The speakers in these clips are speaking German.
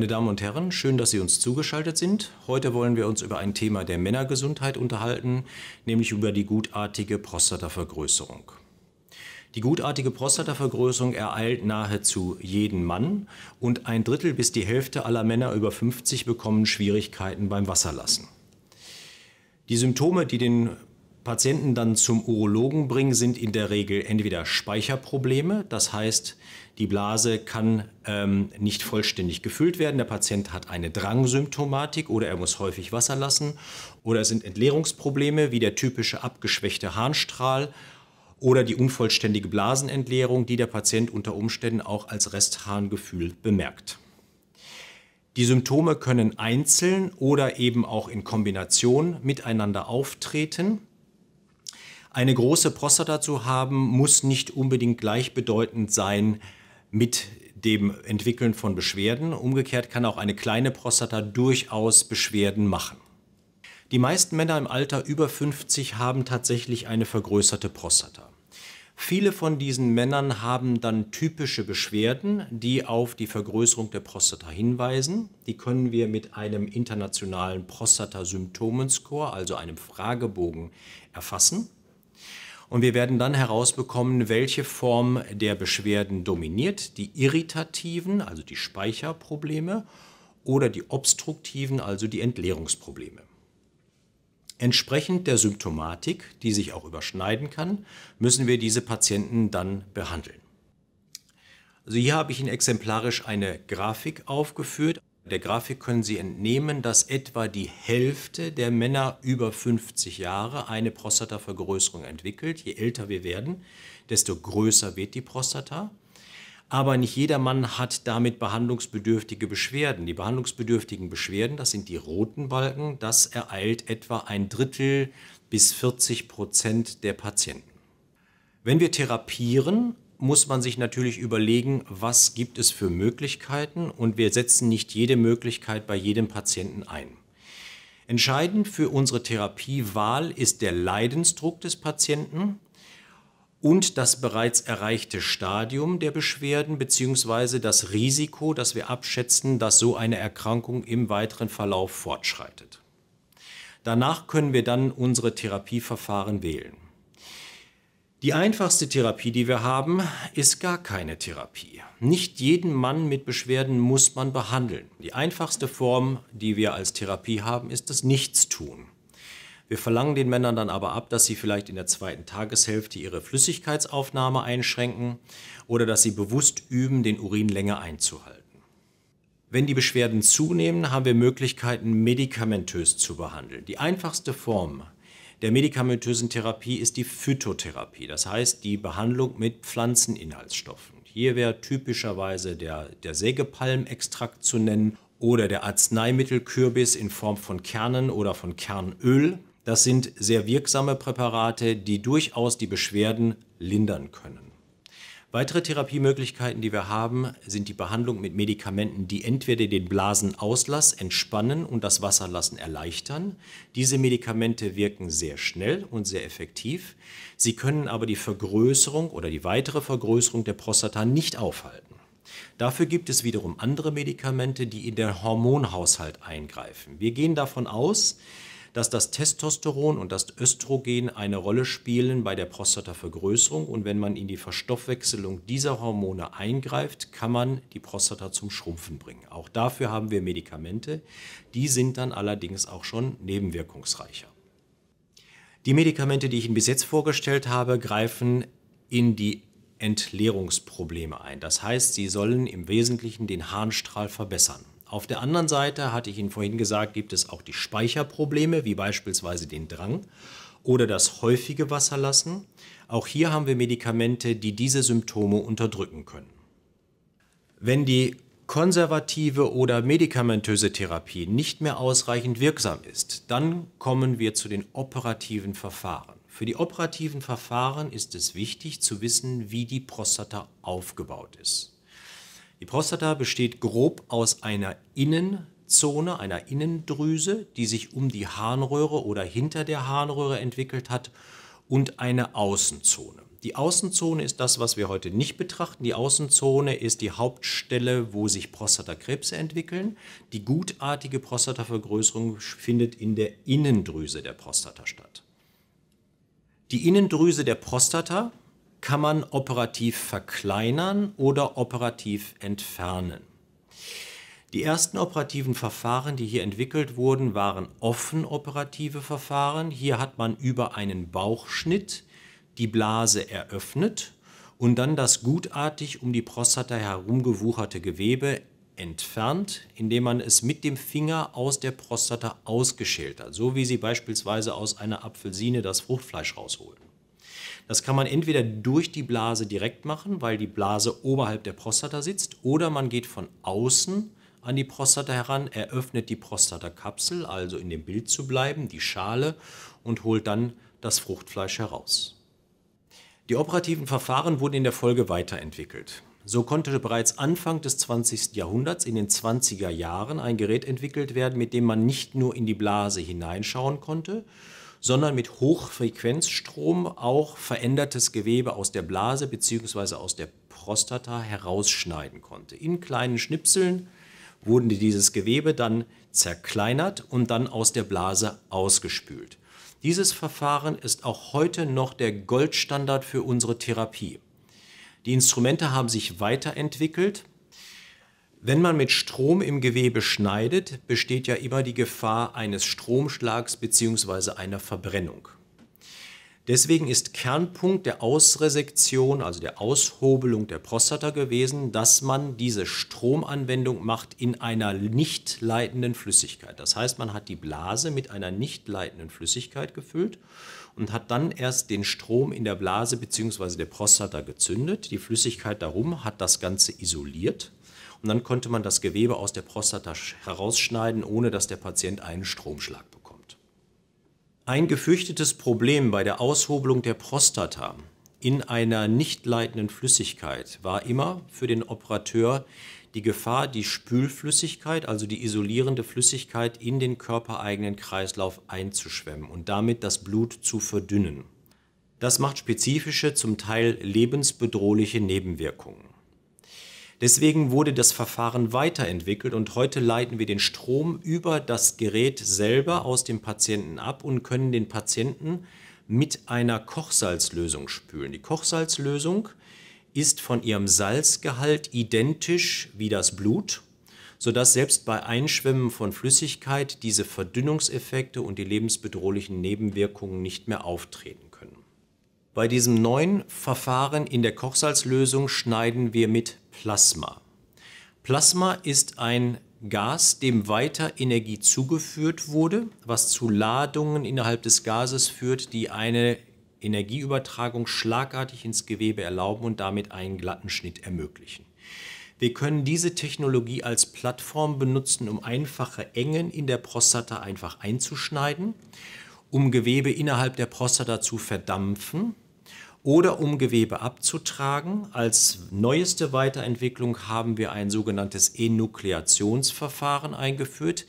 Meine Damen und Herren, schön, dass Sie uns zugeschaltet sind. Heute wollen wir uns über ein Thema der Männergesundheit unterhalten, nämlich über die gutartige Prostatavergrößerung. Die gutartige Prostatavergrößerung ereilt nahezu jeden Mann und ein Drittel bis die Hälfte aller Männer über 50 bekommen Schwierigkeiten beim Wasserlassen. Die Symptome, die den Patienten dann zum Urologen bringen, sind in der Regel entweder Speicherprobleme, das heißt, die Blase kann ähm, nicht vollständig gefüllt werden, der Patient hat eine Drangsymptomatik oder er muss häufig Wasser lassen, oder es sind Entleerungsprobleme wie der typische abgeschwächte Harnstrahl oder die unvollständige Blasenentleerung, die der Patient unter Umständen auch als Restharngefühl bemerkt. Die Symptome können einzeln oder eben auch in Kombination miteinander auftreten. Eine große Prostata zu haben, muss nicht unbedingt gleichbedeutend sein mit dem Entwickeln von Beschwerden. Umgekehrt kann auch eine kleine Prostata durchaus Beschwerden machen. Die meisten Männer im Alter über 50 haben tatsächlich eine vergrößerte Prostata. Viele von diesen Männern haben dann typische Beschwerden, die auf die Vergrößerung der Prostata hinweisen. Die können wir mit einem internationalen Prostata-Symptomenscore, also einem Fragebogen, erfassen. Und wir werden dann herausbekommen, welche Form der Beschwerden dominiert, die irritativen, also die Speicherprobleme, oder die obstruktiven, also die Entleerungsprobleme. Entsprechend der Symptomatik, die sich auch überschneiden kann, müssen wir diese Patienten dann behandeln. Also hier habe ich Ihnen exemplarisch eine Grafik aufgeführt der Grafik können Sie entnehmen, dass etwa die Hälfte der Männer über 50 Jahre eine Prostatavergrößerung entwickelt. Je älter wir werden, desto größer wird die Prostata. Aber nicht jeder Mann hat damit behandlungsbedürftige Beschwerden. Die behandlungsbedürftigen Beschwerden, das sind die roten Balken, das ereilt etwa ein Drittel bis 40 Prozent der Patienten. Wenn wir therapieren, muss man sich natürlich überlegen, was gibt es für Möglichkeiten und wir setzen nicht jede Möglichkeit bei jedem Patienten ein. Entscheidend für unsere Therapiewahl ist der Leidensdruck des Patienten und das bereits erreichte Stadium der Beschwerden bzw. das Risiko, dass wir abschätzen, dass so eine Erkrankung im weiteren Verlauf fortschreitet. Danach können wir dann unsere Therapieverfahren wählen. Die einfachste Therapie, die wir haben, ist gar keine Therapie. Nicht jeden Mann mit Beschwerden muss man behandeln. Die einfachste Form, die wir als Therapie haben, ist das Nichtstun. Wir verlangen den Männern dann aber ab, dass sie vielleicht in der zweiten Tageshälfte ihre Flüssigkeitsaufnahme einschränken oder dass sie bewusst üben, den Urin länger einzuhalten. Wenn die Beschwerden zunehmen, haben wir Möglichkeiten, medikamentös zu behandeln. Die einfachste Form der medikamentösen Therapie ist die Phytotherapie, das heißt die Behandlung mit Pflanzeninhaltsstoffen. Hier wäre typischerweise der, der Sägepalmextrakt zu nennen oder der Arzneimittelkürbis in Form von Kernen oder von Kernöl. Das sind sehr wirksame Präparate, die durchaus die Beschwerden lindern können. Weitere Therapiemöglichkeiten, die wir haben, sind die Behandlung mit Medikamenten, die entweder den Blasenauslass entspannen und das Wasserlassen erleichtern. Diese Medikamente wirken sehr schnell und sehr effektiv. Sie können aber die Vergrößerung oder die weitere Vergrößerung der Prostata nicht aufhalten. Dafür gibt es wiederum andere Medikamente, die in den Hormonhaushalt eingreifen. Wir gehen davon aus, dass das Testosteron und das Östrogen eine Rolle spielen bei der Prostatavergrößerung und wenn man in die Verstoffwechselung dieser Hormone eingreift, kann man die Prostata zum Schrumpfen bringen. Auch dafür haben wir Medikamente, die sind dann allerdings auch schon nebenwirkungsreicher. Die Medikamente, die ich Ihnen bis jetzt vorgestellt habe, greifen in die Entleerungsprobleme ein. Das heißt, sie sollen im Wesentlichen den Harnstrahl verbessern. Auf der anderen Seite, hatte ich Ihnen vorhin gesagt, gibt es auch die Speicherprobleme, wie beispielsweise den Drang oder das häufige Wasserlassen. Auch hier haben wir Medikamente, die diese Symptome unterdrücken können. Wenn die konservative oder medikamentöse Therapie nicht mehr ausreichend wirksam ist, dann kommen wir zu den operativen Verfahren. Für die operativen Verfahren ist es wichtig zu wissen, wie die Prostata aufgebaut ist. Die Prostata besteht grob aus einer Innenzone, einer Innendrüse, die sich um die Harnröhre oder hinter der Harnröhre entwickelt hat, und eine Außenzone. Die Außenzone ist das, was wir heute nicht betrachten. Die Außenzone ist die Hauptstelle, wo sich Prostatakrebse entwickeln. Die gutartige Prostatavergrößerung findet in der Innendrüse der Prostata statt. Die Innendrüse der Prostata kann man operativ verkleinern oder operativ entfernen. Die ersten operativen Verfahren, die hier entwickelt wurden, waren offen operative Verfahren. Hier hat man über einen Bauchschnitt die Blase eröffnet und dann das gutartig um die Prostata herumgewucherte Gewebe entfernt, indem man es mit dem Finger aus der Prostata ausgeschält hat, so wie Sie beispielsweise aus einer Apfelsine das Fruchtfleisch rausholen. Das kann man entweder durch die Blase direkt machen, weil die Blase oberhalb der Prostata sitzt, oder man geht von außen an die Prostata heran, eröffnet die Prostatakapsel, also in dem Bild zu bleiben, die Schale und holt dann das Fruchtfleisch heraus. Die operativen Verfahren wurden in der Folge weiterentwickelt. So konnte bereits Anfang des 20. Jahrhunderts in den 20er Jahren ein Gerät entwickelt werden, mit dem man nicht nur in die Blase hineinschauen konnte, sondern mit Hochfrequenzstrom auch verändertes Gewebe aus der Blase bzw. aus der Prostata herausschneiden konnte. In kleinen Schnipseln wurden dieses Gewebe dann zerkleinert und dann aus der Blase ausgespült. Dieses Verfahren ist auch heute noch der Goldstandard für unsere Therapie. Die Instrumente haben sich weiterentwickelt wenn man mit Strom im Gewebe schneidet, besteht ja immer die Gefahr eines Stromschlags bzw. einer Verbrennung. Deswegen ist Kernpunkt der Ausresektion, also der Aushobelung der Prostata gewesen, dass man diese Stromanwendung macht in einer nicht leitenden Flüssigkeit. Das heißt, man hat die Blase mit einer nicht leitenden Flüssigkeit gefüllt und hat dann erst den Strom in der Blase bzw. der Prostata gezündet. Die Flüssigkeit darum hat das Ganze isoliert und dann konnte man das Gewebe aus der Prostata herausschneiden, ohne dass der Patient einen Stromschlag bekommt. Ein gefürchtetes Problem bei der Aushobelung der Prostata in einer nicht leitenden Flüssigkeit war immer für den Operateur die Gefahr, die Spülflüssigkeit, also die isolierende Flüssigkeit, in den körpereigenen Kreislauf einzuschwemmen und damit das Blut zu verdünnen. Das macht spezifische, zum Teil lebensbedrohliche Nebenwirkungen. Deswegen wurde das Verfahren weiterentwickelt und heute leiten wir den Strom über das Gerät selber aus dem Patienten ab und können den Patienten mit einer Kochsalzlösung spülen. Die Kochsalzlösung ist von ihrem Salzgehalt identisch wie das Blut, sodass selbst bei Einschwemmen von Flüssigkeit diese Verdünnungseffekte und die lebensbedrohlichen Nebenwirkungen nicht mehr auftreten können. Bei diesem neuen Verfahren in der Kochsalzlösung schneiden wir mit Plasma. Plasma ist ein Gas, dem weiter Energie zugeführt wurde, was zu Ladungen innerhalb des Gases führt, die eine Energieübertragung schlagartig ins Gewebe erlauben und damit einen glatten Schnitt ermöglichen. Wir können diese Technologie als Plattform benutzen, um einfache Engen in der Prostata einfach einzuschneiden, um Gewebe innerhalb der Prostata zu verdampfen oder um Gewebe abzutragen. Als neueste Weiterentwicklung haben wir ein sogenanntes Enukleationsverfahren eingeführt.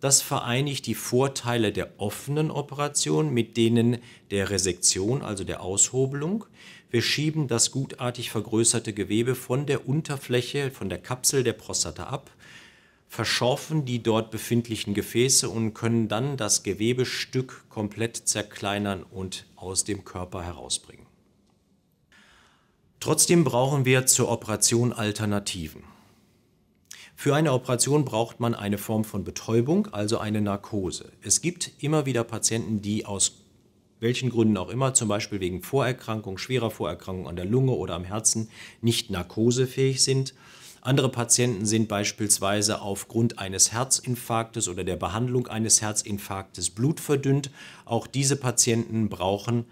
Das vereinigt die Vorteile der offenen Operation mit denen der Resektion, also der Aushobelung. Wir schieben das gutartig vergrößerte Gewebe von der Unterfläche, von der Kapsel der Prostata ab, verschorfen die dort befindlichen Gefäße und können dann das Gewebestück komplett zerkleinern und aus dem Körper herausbringen. Trotzdem brauchen wir zur Operation Alternativen. Für eine Operation braucht man eine Form von Betäubung, also eine Narkose. Es gibt immer wieder Patienten, die aus welchen Gründen auch immer, zum Beispiel wegen Vorerkrankung, schwerer Vorerkrankung an der Lunge oder am Herzen, nicht narkosefähig sind. Andere Patienten sind beispielsweise aufgrund eines Herzinfarktes oder der Behandlung eines Herzinfarktes blutverdünnt. Auch diese Patienten brauchen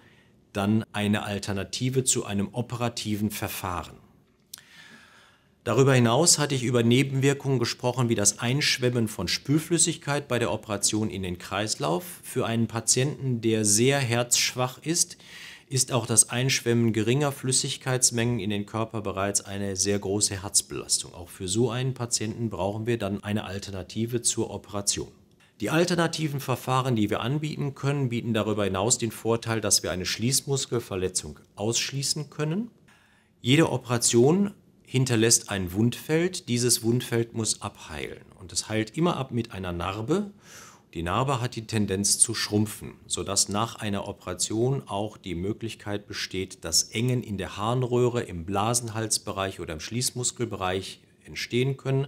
dann eine Alternative zu einem operativen Verfahren. Darüber hinaus hatte ich über Nebenwirkungen gesprochen, wie das Einschwemmen von Spülflüssigkeit bei der Operation in den Kreislauf. Für einen Patienten, der sehr herzschwach ist, ist auch das Einschwemmen geringer Flüssigkeitsmengen in den Körper bereits eine sehr große Herzbelastung. Auch für so einen Patienten brauchen wir dann eine Alternative zur Operation. Die alternativen Verfahren, die wir anbieten können, bieten darüber hinaus den Vorteil, dass wir eine Schließmuskelverletzung ausschließen können. Jede Operation hinterlässt ein Wundfeld. Dieses Wundfeld muss abheilen. Und es heilt immer ab mit einer Narbe. Die Narbe hat die Tendenz zu schrumpfen, sodass nach einer Operation auch die Möglichkeit besteht, dass Engen in der Harnröhre, im Blasenhalsbereich oder im Schließmuskelbereich entstehen können.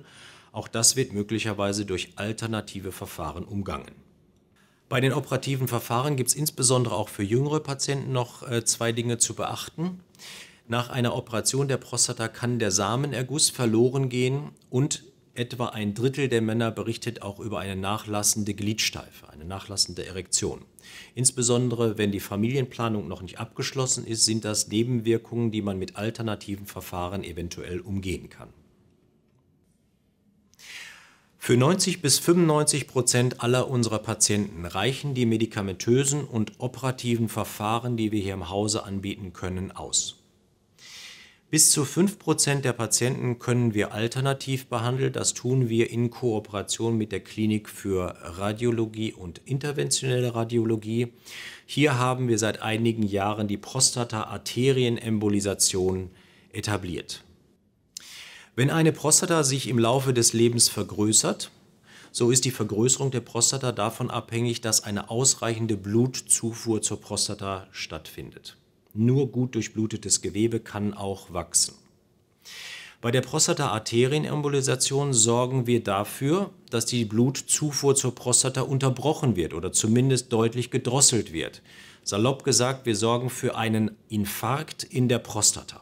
Auch das wird möglicherweise durch alternative Verfahren umgangen. Bei den operativen Verfahren gibt es insbesondere auch für jüngere Patienten noch äh, zwei Dinge zu beachten. Nach einer Operation der Prostata kann der Samenerguss verloren gehen und etwa ein Drittel der Männer berichtet auch über eine nachlassende Gliedsteife, eine nachlassende Erektion. Insbesondere wenn die Familienplanung noch nicht abgeschlossen ist, sind das Nebenwirkungen, die man mit alternativen Verfahren eventuell umgehen kann. Für 90 bis 95 Prozent aller unserer Patienten reichen die medikamentösen und operativen Verfahren, die wir hier im Hause anbieten können, aus. Bis zu 5% der Patienten können wir alternativ behandeln. Das tun wir in Kooperation mit der Klinik für Radiologie und interventionelle Radiologie. Hier haben wir seit einigen Jahren die Prostata-Arterienembolisation etabliert. Wenn eine Prostata sich im Laufe des Lebens vergrößert, so ist die Vergrößerung der Prostata davon abhängig, dass eine ausreichende Blutzufuhr zur Prostata stattfindet. Nur gut durchblutetes Gewebe kann auch wachsen. Bei der Prostata-Arterienembolisation sorgen wir dafür, dass die Blutzufuhr zur Prostata unterbrochen wird oder zumindest deutlich gedrosselt wird. Salopp gesagt, wir sorgen für einen Infarkt in der Prostata.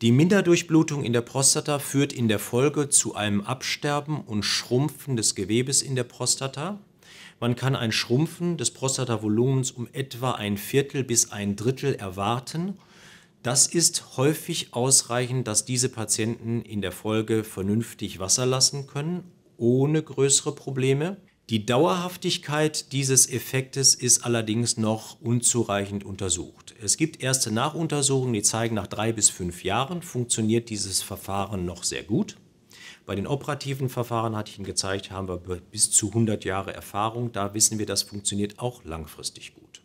Die Minderdurchblutung in der Prostata führt in der Folge zu einem Absterben und Schrumpfen des Gewebes in der Prostata. Man kann ein Schrumpfen des Prostatavolumens um etwa ein Viertel bis ein Drittel erwarten. Das ist häufig ausreichend, dass diese Patienten in der Folge vernünftig Wasser lassen können, ohne größere Probleme. Die Dauerhaftigkeit dieses Effektes ist allerdings noch unzureichend untersucht. Es gibt erste Nachuntersuchungen, die zeigen, nach drei bis fünf Jahren funktioniert dieses Verfahren noch sehr gut. Bei den operativen Verfahren, hatte ich Ihnen gezeigt, haben wir bis zu 100 Jahre Erfahrung. Da wissen wir, das funktioniert auch langfristig gut.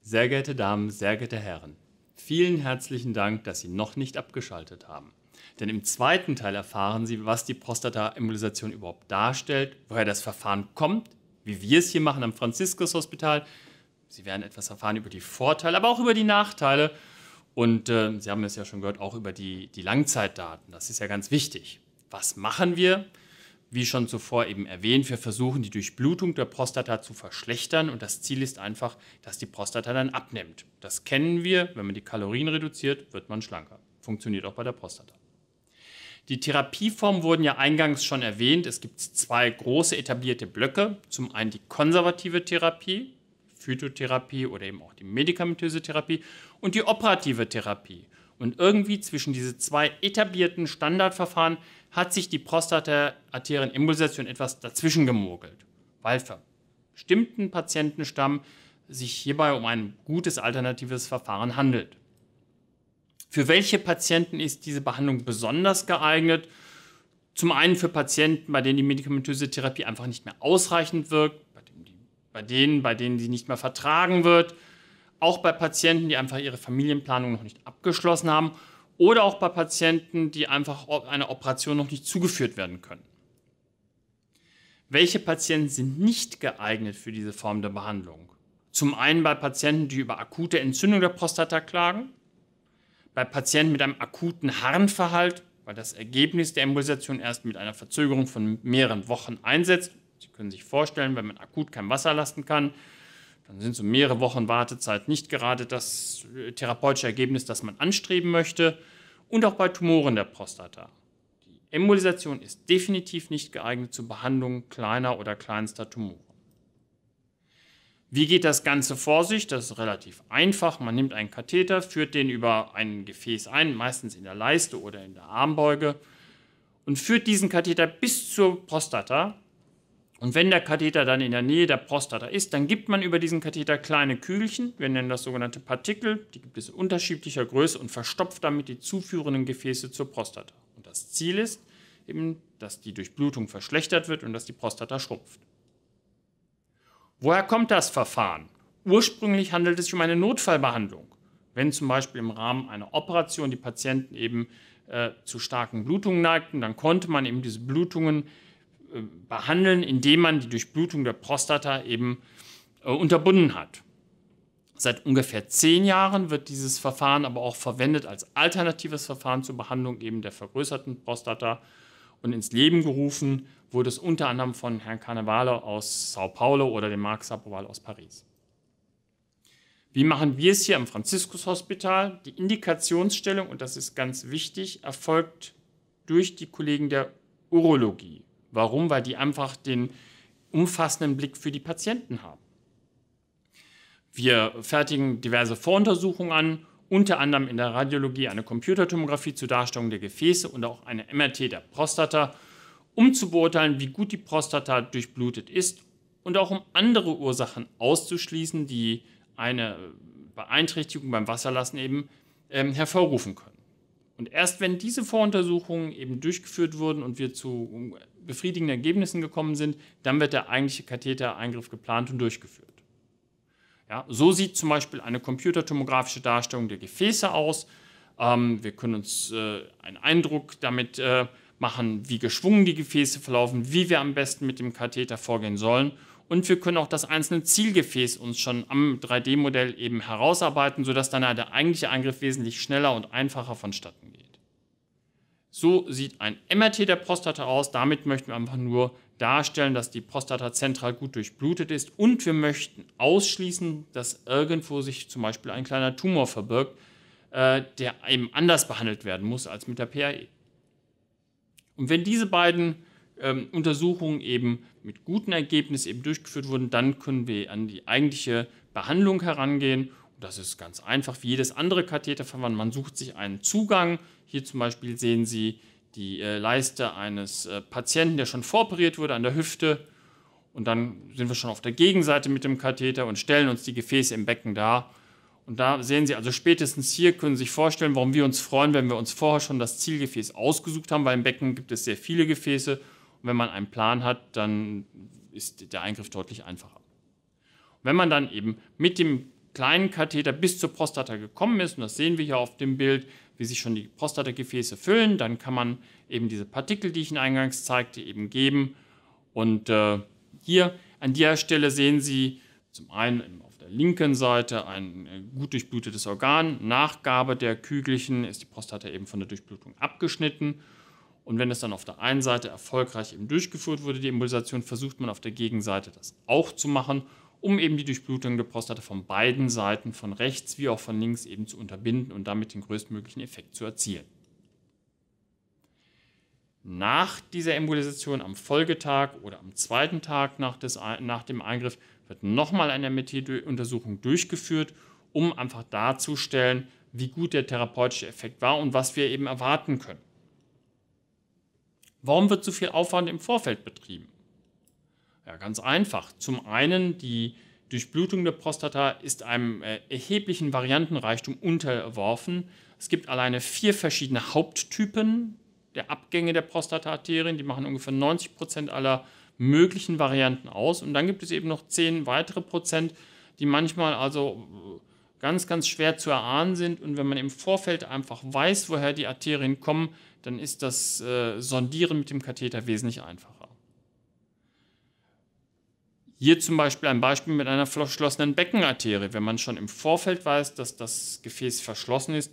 Sehr geehrte Damen, sehr geehrte Herren, vielen herzlichen Dank, dass Sie noch nicht abgeschaltet haben. Denn im zweiten Teil erfahren Sie, was die Prostata-Embolisation überhaupt darstellt, woher das Verfahren kommt, wie wir es hier machen am Franziskus-Hospital. Sie werden etwas erfahren über die Vorteile, aber auch über die Nachteile. Und äh, Sie haben es ja schon gehört, auch über die, die Langzeitdaten. Das ist ja ganz wichtig. Was machen wir? Wie schon zuvor eben erwähnt, wir versuchen die Durchblutung der Prostata zu verschlechtern und das Ziel ist einfach, dass die Prostata dann abnimmt. Das kennen wir, wenn man die Kalorien reduziert, wird man schlanker. Funktioniert auch bei der Prostata. Die Therapieformen wurden ja eingangs schon erwähnt. Es gibt zwei große etablierte Blöcke. Zum einen die konservative Therapie, Phytotherapie oder eben auch die medikamentöse Therapie und die operative Therapie. Und irgendwie zwischen diese zwei etablierten Standardverfahren hat sich die Prostataarterieninembolisation etwas dazwischen gemogelt, weil für bestimmten Patientenstamm sich hierbei um ein gutes alternatives Verfahren handelt. Für welche Patienten ist diese Behandlung besonders geeignet? Zum einen für Patienten, bei denen die medikamentöse Therapie einfach nicht mehr ausreichend wirkt, bei, denen, bei denen sie nicht mehr vertragen wird, auch bei Patienten, die einfach ihre Familienplanung noch nicht abgeschlossen haben oder auch bei Patienten, die einfach einer Operation noch nicht zugeführt werden können. Welche Patienten sind nicht geeignet für diese Form der Behandlung? Zum einen bei Patienten, die über akute Entzündung der Prostata klagen, bei Patienten mit einem akuten Harnverhalt, weil das Ergebnis der Embolisation erst mit einer Verzögerung von mehreren Wochen einsetzt. Sie können sich vorstellen, wenn man akut kein Wasser lasten kann, dann sind so mehrere Wochen Wartezeit nicht gerade das äh, therapeutische Ergebnis, das man anstreben möchte. Und auch bei Tumoren der Prostata. Die Embolisation ist definitiv nicht geeignet zur Behandlung kleiner oder kleinster Tumore. Wie geht das Ganze vor sich? Das ist relativ einfach. Man nimmt einen Katheter, führt den über ein Gefäß ein, meistens in der Leiste oder in der Armbeuge, und führt diesen Katheter bis zur Prostata. Und wenn der Katheter dann in der Nähe der Prostata ist, dann gibt man über diesen Katheter kleine Kühlchen, wir nennen das sogenannte Partikel, die gibt es unterschiedlicher Größe und verstopft damit die zuführenden Gefäße zur Prostata. Und das Ziel ist eben, dass die Durchblutung verschlechtert wird und dass die Prostata schrumpft. Woher kommt das Verfahren? Ursprünglich handelt es sich um eine Notfallbehandlung. Wenn zum Beispiel im Rahmen einer Operation die Patienten eben äh, zu starken Blutungen neigten, dann konnte man eben diese Blutungen äh, behandeln, indem man die Durchblutung der Prostata eben äh, unterbunden hat. Seit ungefähr zehn Jahren wird dieses Verfahren aber auch verwendet als alternatives Verfahren zur Behandlung eben der vergrößerten Prostata und ins Leben gerufen wurde es unter anderem von Herrn Carnevale aus Sao Paulo oder dem Marc Sapoval aus Paris. Wie machen wir es hier am Franziskus-Hospital? Die Indikationsstellung, und das ist ganz wichtig, erfolgt durch die Kollegen der Urologie. Warum? Weil die einfach den umfassenden Blick für die Patienten haben. Wir fertigen diverse Voruntersuchungen an, unter anderem in der Radiologie eine Computertomographie zur Darstellung der Gefäße und auch eine MRT der Prostata um zu beurteilen, wie gut die Prostata durchblutet ist und auch um andere Ursachen auszuschließen, die eine Beeinträchtigung beim Wasserlassen eben ähm, hervorrufen können. Und erst wenn diese Voruntersuchungen eben durchgeführt wurden und wir zu befriedigenden Ergebnissen gekommen sind, dann wird der eigentliche Kathetereingriff geplant und durchgeführt. Ja, so sieht zum Beispiel eine computertomografische Darstellung der Gefäße aus. Ähm, wir können uns äh, einen Eindruck damit äh, machen, wie geschwungen die Gefäße verlaufen, wie wir am besten mit dem Katheter vorgehen sollen. Und wir können auch das einzelne Zielgefäß uns schon am 3D-Modell eben herausarbeiten, sodass dann der eigentliche Eingriff wesentlich schneller und einfacher vonstatten geht. So sieht ein MRT der Prostata aus. Damit möchten wir einfach nur darstellen, dass die Prostata zentral gut durchblutet ist und wir möchten ausschließen, dass irgendwo sich zum Beispiel ein kleiner Tumor verbirgt, äh, der eben anders behandelt werden muss als mit der PAE. Und wenn diese beiden ähm, Untersuchungen eben mit gutem Ergebnis eben durchgeführt wurden, dann können wir an die eigentliche Behandlung herangehen. Und das ist ganz einfach wie jedes andere Katheterverfahren. Man sucht sich einen Zugang. Hier zum Beispiel sehen Sie die äh, Leiste eines äh, Patienten, der schon voroperiert wurde an der Hüfte. Und dann sind wir schon auf der Gegenseite mit dem Katheter und stellen uns die Gefäße im Becken dar. Und da sehen Sie also spätestens hier können Sie sich vorstellen, warum wir uns freuen, wenn wir uns vorher schon das Zielgefäß ausgesucht haben, weil im Becken gibt es sehr viele Gefäße. Und wenn man einen Plan hat, dann ist der Eingriff deutlich einfacher. Und wenn man dann eben mit dem kleinen Katheter bis zur Prostata gekommen ist, und das sehen wir hier auf dem Bild, wie sich schon die Prostatagefäße füllen, dann kann man eben diese Partikel, die ich Ihnen eingangs zeigte, eben geben. Und äh, hier an dieser Stelle sehen Sie zum einen im der linken Seite ein äh, gut durchblutetes Organ. Nach Gabe der Kügelchen ist die Prostata eben von der Durchblutung abgeschnitten. Und wenn es dann auf der einen Seite erfolgreich eben durchgeführt wurde, die Embolisation, versucht man auf der Gegenseite das auch zu machen, um eben die Durchblutung der Prostata von beiden Seiten, von rechts wie auch von links eben zu unterbinden und damit den größtmöglichen Effekt zu erzielen. Nach dieser Embolisation am Folgetag oder am zweiten Tag nach, des, nach dem Eingriff wird nochmal eine Methyluntersuchung durchgeführt, um einfach darzustellen, wie gut der therapeutische Effekt war und was wir eben erwarten können. Warum wird so viel Aufwand im Vorfeld betrieben? Ja, ganz einfach. Zum einen, die Durchblutung der Prostata ist einem äh, erheblichen Variantenreichtum unterworfen. Es gibt alleine vier verschiedene Haupttypen der Abgänge der Prostataarterien. Die machen ungefähr 90 Prozent aller möglichen Varianten aus. Und dann gibt es eben noch zehn weitere Prozent, die manchmal also äh, ganz, ganz schwer zu erahnen sind. Und wenn man im Vorfeld einfach weiß, woher die Arterien kommen, dann ist das äh, Sondieren mit dem Katheter wesentlich einfacher. Hier zum Beispiel ein Beispiel mit einer verschlossenen Beckenarterie. Wenn man schon im Vorfeld weiß, dass das Gefäß verschlossen ist,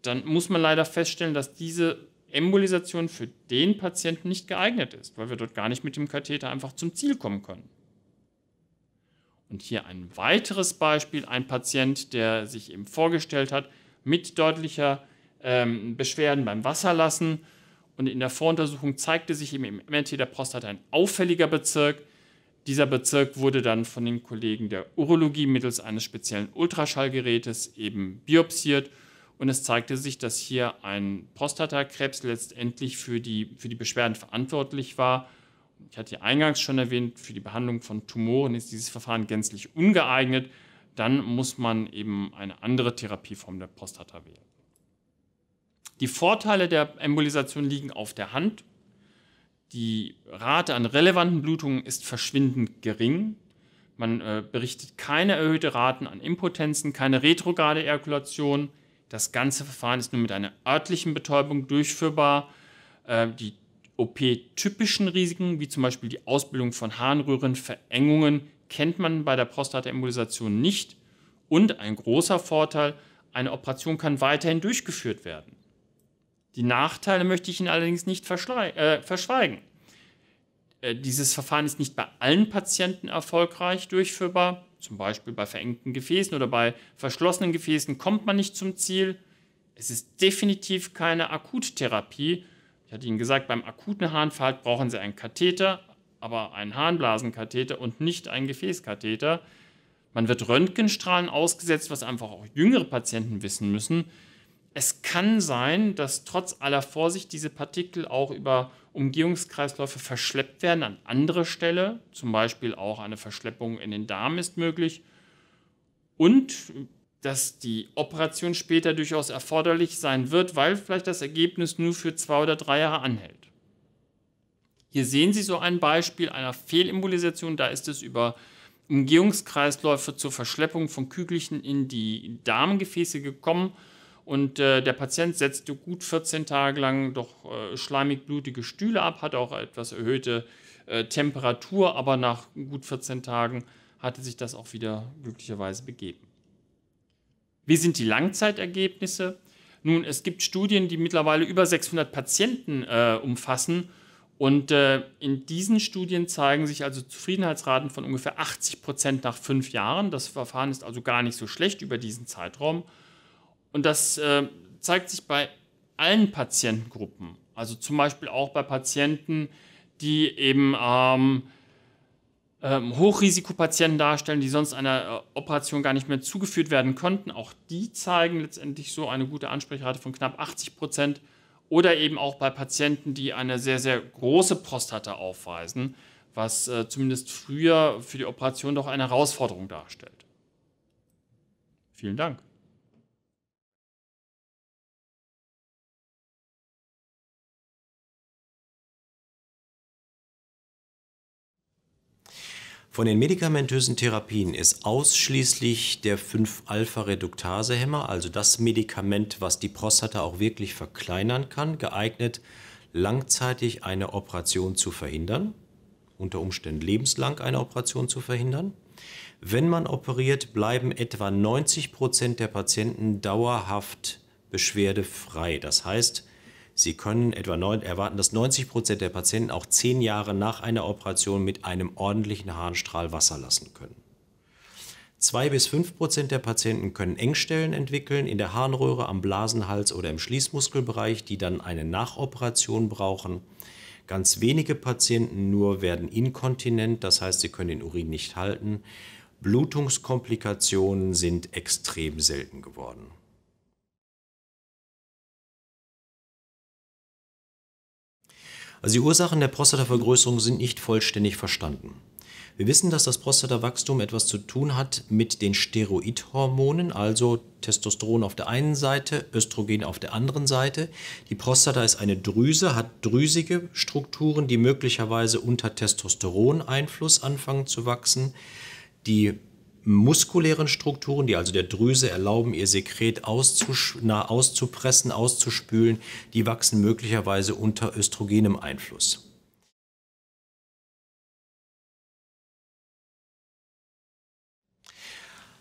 dann muss man leider feststellen, dass diese Embolisation für den Patienten nicht geeignet ist, weil wir dort gar nicht mit dem Katheter einfach zum Ziel kommen können. Und hier ein weiteres Beispiel, ein Patient, der sich eben vorgestellt hat mit deutlicher ähm, Beschwerden beim Wasserlassen. Und in der Voruntersuchung zeigte sich eben im MRT der Prostata ein auffälliger Bezirk. Dieser Bezirk wurde dann von den Kollegen der Urologie mittels eines speziellen Ultraschallgerätes eben biopsiert und es zeigte sich, dass hier ein Prostatakrebs letztendlich für die, für die Beschwerden verantwortlich war. Ich hatte ja eingangs schon erwähnt, für die Behandlung von Tumoren ist dieses Verfahren gänzlich ungeeignet. Dann muss man eben eine andere Therapieform der Prostata wählen. Die Vorteile der Embolisation liegen auf der Hand. Die Rate an relevanten Blutungen ist verschwindend gering. Man äh, berichtet keine erhöhte Raten an Impotenzen, keine retrograde Ejakulation das ganze Verfahren ist nur mit einer örtlichen Betäubung durchführbar. Äh, die OP-typischen Risiken, wie zum Beispiel die Ausbildung von Harnröhren, Verengungen, kennt man bei der Prostataembolisation nicht. Und ein großer Vorteil, eine Operation kann weiterhin durchgeführt werden. Die Nachteile möchte ich Ihnen allerdings nicht äh, verschweigen. Äh, dieses Verfahren ist nicht bei allen Patienten erfolgreich durchführbar. Zum Beispiel bei verengten Gefäßen oder bei verschlossenen Gefäßen kommt man nicht zum Ziel. Es ist definitiv keine Akuttherapie. Ich hatte Ihnen gesagt, beim akuten Harnfalt brauchen Sie einen Katheter, aber einen Harnblasenkatheter und nicht einen Gefäßkatheter. Man wird Röntgenstrahlen ausgesetzt, was einfach auch jüngere Patienten wissen müssen. Es kann sein, dass trotz aller Vorsicht diese Partikel auch über Umgehungskreisläufe verschleppt werden an andere Stelle. Zum Beispiel auch eine Verschleppung in den Darm ist möglich. Und dass die Operation später durchaus erforderlich sein wird, weil vielleicht das Ergebnis nur für zwei oder drei Jahre anhält. Hier sehen Sie so ein Beispiel einer Fehlimmunisation. Da ist es über Umgehungskreisläufe zur Verschleppung von Kügelchen in die Darmgefäße gekommen. Und äh, der Patient setzte gut 14 Tage lang doch äh, schleimig-blutige Stühle ab, hatte auch etwas erhöhte äh, Temperatur, aber nach gut 14 Tagen hatte sich das auch wieder glücklicherweise begeben. Wie sind die Langzeitergebnisse? Nun, es gibt Studien, die mittlerweile über 600 Patienten äh, umfassen. Und äh, in diesen Studien zeigen sich also Zufriedenheitsraten von ungefähr 80 Prozent nach fünf Jahren. Das Verfahren ist also gar nicht so schlecht über diesen Zeitraum. Und das äh, zeigt sich bei allen Patientengruppen. Also zum Beispiel auch bei Patienten, die eben ähm, ähm, Hochrisikopatienten darstellen, die sonst einer äh, Operation gar nicht mehr zugeführt werden konnten. Auch die zeigen letztendlich so eine gute Ansprechrate von knapp 80 Prozent. Oder eben auch bei Patienten, die eine sehr, sehr große Prostata aufweisen, was äh, zumindest früher für die Operation doch eine Herausforderung darstellt. Vielen Dank. Von den medikamentösen Therapien ist ausschließlich der 5-Alpha-Reduktase-Hemmer, also das Medikament, was die Prostata auch wirklich verkleinern kann, geeignet, langzeitig eine Operation zu verhindern, unter Umständen lebenslang eine Operation zu verhindern. Wenn man operiert, bleiben etwa 90 Prozent der Patienten dauerhaft beschwerdefrei. Das heißt, Sie können etwa neun, erwarten, dass 90 Prozent der Patienten auch zehn Jahre nach einer Operation mit einem ordentlichen Harnstrahl Wasser lassen können. Zwei bis fünf Prozent der Patienten können Engstellen entwickeln in der Harnröhre, am Blasenhals oder im Schließmuskelbereich, die dann eine Nachoperation brauchen. Ganz wenige Patienten nur werden inkontinent, das heißt, sie können den Urin nicht halten. Blutungskomplikationen sind extrem selten geworden. Also die Ursachen der Prostatavergrößerung sind nicht vollständig verstanden. Wir wissen, dass das Prostatawachstum etwas zu tun hat mit den Steroidhormonen, also Testosteron auf der einen Seite, Östrogen auf der anderen Seite. Die Prostata ist eine Drüse, hat drüsige Strukturen, die möglicherweise unter Testosteroneinfluss anfangen zu wachsen. Die muskulären Strukturen, die also der Drüse erlauben, ihr Sekret auszupressen, auszuspülen, die wachsen möglicherweise unter östrogenem Einfluss.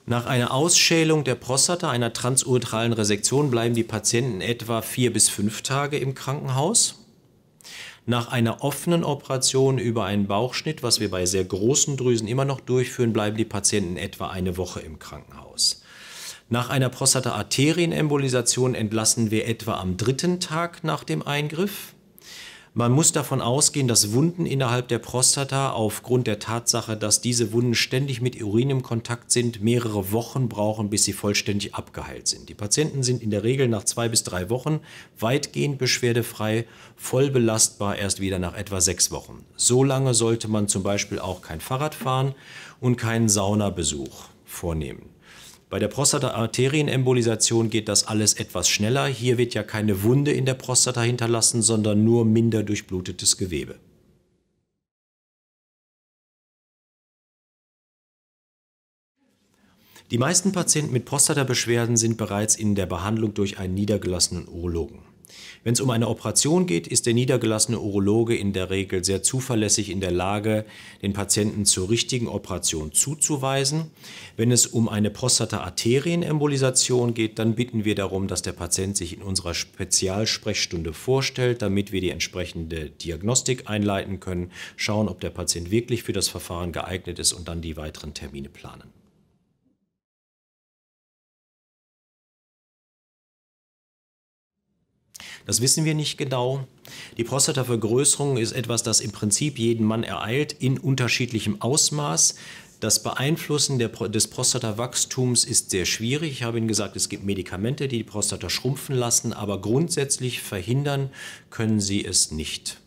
Nach einer Ausschälung der Prostata, einer transuretralen Resektion, bleiben die Patienten etwa vier bis fünf Tage im Krankenhaus. Nach einer offenen Operation über einen Bauchschnitt, was wir bei sehr großen Drüsen immer noch durchführen, bleiben die Patienten etwa eine Woche im Krankenhaus. Nach einer Prostataarterienembolisation entlassen wir etwa am dritten Tag nach dem Eingriff man muss davon ausgehen, dass Wunden innerhalb der Prostata aufgrund der Tatsache, dass diese Wunden ständig mit Urin im Kontakt sind, mehrere Wochen brauchen, bis sie vollständig abgeheilt sind. Die Patienten sind in der Regel nach zwei bis drei Wochen weitgehend beschwerdefrei, voll belastbar erst wieder nach etwa sechs Wochen. So lange sollte man zum Beispiel auch kein Fahrrad fahren und keinen Saunabesuch vornehmen. Bei der Prostata-Arterienembolisation geht das alles etwas schneller. Hier wird ja keine Wunde in der Prostata hinterlassen, sondern nur minder durchblutetes Gewebe. Die meisten Patienten mit Prostata-Beschwerden sind bereits in der Behandlung durch einen niedergelassenen Urologen. Wenn es um eine Operation geht, ist der niedergelassene Urologe in der Regel sehr zuverlässig in der Lage, den Patienten zur richtigen Operation zuzuweisen. Wenn es um eine Prostata-Arterienembolisation geht, dann bitten wir darum, dass der Patient sich in unserer Spezialsprechstunde vorstellt, damit wir die entsprechende Diagnostik einleiten können, schauen, ob der Patient wirklich für das Verfahren geeignet ist und dann die weiteren Termine planen. Das wissen wir nicht genau. Die Prostatavergrößerung ist etwas, das im Prinzip jeden Mann ereilt, in unterschiedlichem Ausmaß. Das Beeinflussen der, des Prostatawachstums ist sehr schwierig. Ich habe Ihnen gesagt, es gibt Medikamente, die die Prostata schrumpfen lassen, aber grundsätzlich verhindern können Sie es nicht.